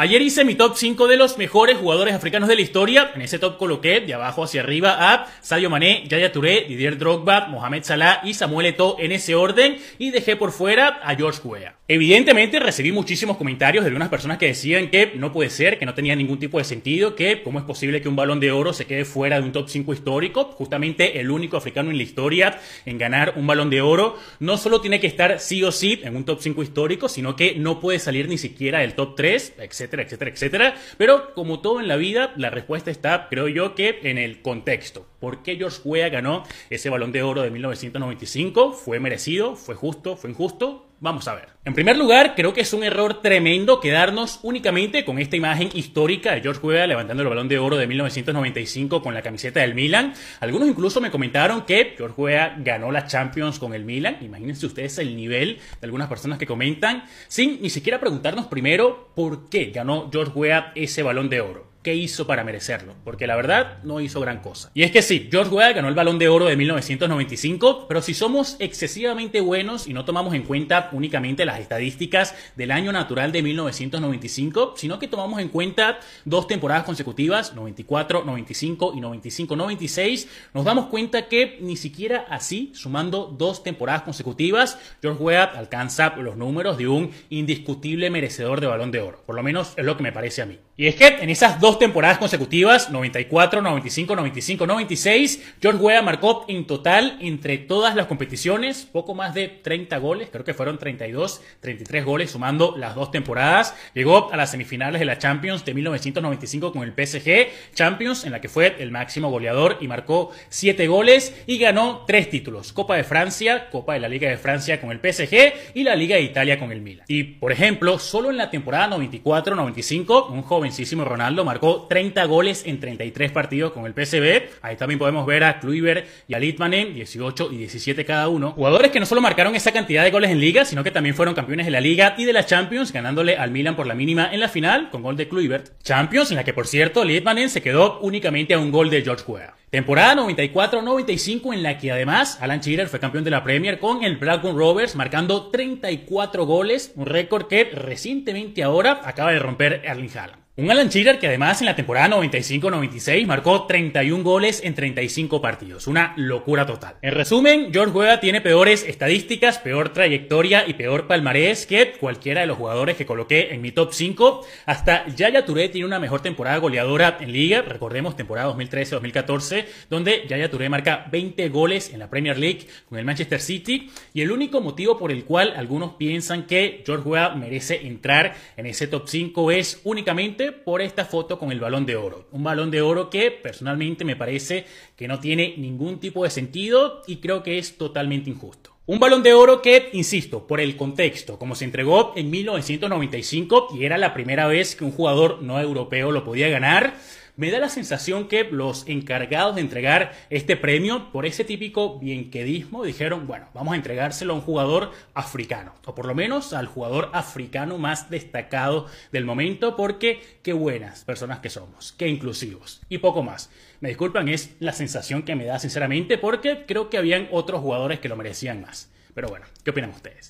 Ayer hice mi top 5 de los mejores jugadores africanos de la historia. En ese top coloqué de abajo hacia arriba a Sadio Mané, Yaya Touré, Didier Drogba, Mohamed Salah y Samuel Eto'o en ese orden y dejé por fuera a George Weah. Evidentemente recibí muchísimos comentarios de algunas personas que decían que no puede ser, que no tenía ningún tipo de sentido, que cómo es posible que un balón de oro se quede fuera de un top 5 histórico. Justamente el único africano en la historia en ganar un balón de oro no solo tiene que estar sí o sí en un top 5 histórico, sino que no puede salir ni siquiera del top 3, etc etcétera, etcétera, etcétera. Pero como todo en la vida, la respuesta está, creo yo, que en el contexto. ¿Por qué George Weah ganó ese balón de oro de 1995? ¿Fue merecido? ¿Fue justo? ¿Fue injusto? Vamos a ver. En primer lugar, creo que es un error tremendo quedarnos únicamente con esta imagen histórica de George Weah levantando el balón de oro de 1995 con la camiseta del Milan. Algunos incluso me comentaron que George Weah ganó la Champions con el Milan. Imagínense ustedes el nivel de algunas personas que comentan, sin ni siquiera preguntarnos primero por qué ganó George Weah ese balón de oro hizo para merecerlo, porque la verdad no hizo gran cosa. Y es que sí, George Weah ganó el Balón de Oro de 1995, pero si somos excesivamente buenos y no tomamos en cuenta únicamente las estadísticas del año natural de 1995, sino que tomamos en cuenta dos temporadas consecutivas, 94, 95 y 95, 96, nos damos cuenta que ni siquiera así, sumando dos temporadas consecutivas, George Weah alcanza los números de un indiscutible merecedor de Balón de Oro. Por lo menos es lo que me parece a mí. Y es que en esas dos temporadas consecutivas, 94, 95, 95, 96. George Weah marcó en total entre todas las competiciones poco más de 30 goles, creo que fueron 32, 33 goles sumando las dos temporadas. Llegó a las semifinales de la Champions de 1995 con el PSG, Champions en la que fue el máximo goleador y marcó 7 goles y ganó 3 títulos, Copa de Francia, Copa de la Liga de Francia con el PSG y la Liga de Italia con el Milan. Y por ejemplo, solo en la temporada 94-95, un jovencísimo Ronaldo marcó marcó 30 goles en 33 partidos con el PSV. Ahí también podemos ver a Kluivert y a Litmanen, 18 y 17 cada uno. Jugadores que no solo marcaron esa cantidad de goles en liga, sino que también fueron campeones de la liga y de la Champions, ganándole al Milan por la mínima en la final con gol de Kluivert. Champions en la que, por cierto, Litmanen se quedó únicamente a un gol de George Weah. Temporada 94-95 en la que además Alan Shearer fue campeón de la Premier con el Blackburn Rovers marcando 34 goles, un récord que recientemente ahora acaba de romper Erling Haaland. Un Alan Shearer que además en la temporada 95-96 marcó 31 goles en 35 partidos. Una locura total. En resumen, George Weah tiene peores estadísticas, peor trayectoria y peor palmarés que cualquiera de los jugadores que coloqué en mi top 5. Hasta Yaya Touré tiene una mejor temporada goleadora en liga. Recordemos temporada 2013-2014, donde Yaya Touré marca 20 goles en la Premier League con el Manchester City. Y el único motivo por el cual algunos piensan que George Weah merece entrar en ese top 5 es únicamente por esta foto con el balón de oro. Un balón de oro que personalmente me parece que no tiene ningún tipo de sentido y creo que es totalmente injusto. Un balón de oro que, insisto, por el contexto, como se entregó en 1995 y era la primera vez que un jugador no europeo lo podía ganar, me da la sensación que los encargados de entregar este premio por ese típico bienquedismo dijeron, bueno, vamos a entregárselo a un jugador africano, o por lo menos al jugador africano más destacado del momento, porque qué buenas personas que somos, qué inclusivos, y poco más. Me disculpan, es la sensación que me da sinceramente, porque creo que habían otros jugadores que lo merecían más. Pero bueno, ¿qué opinan ustedes?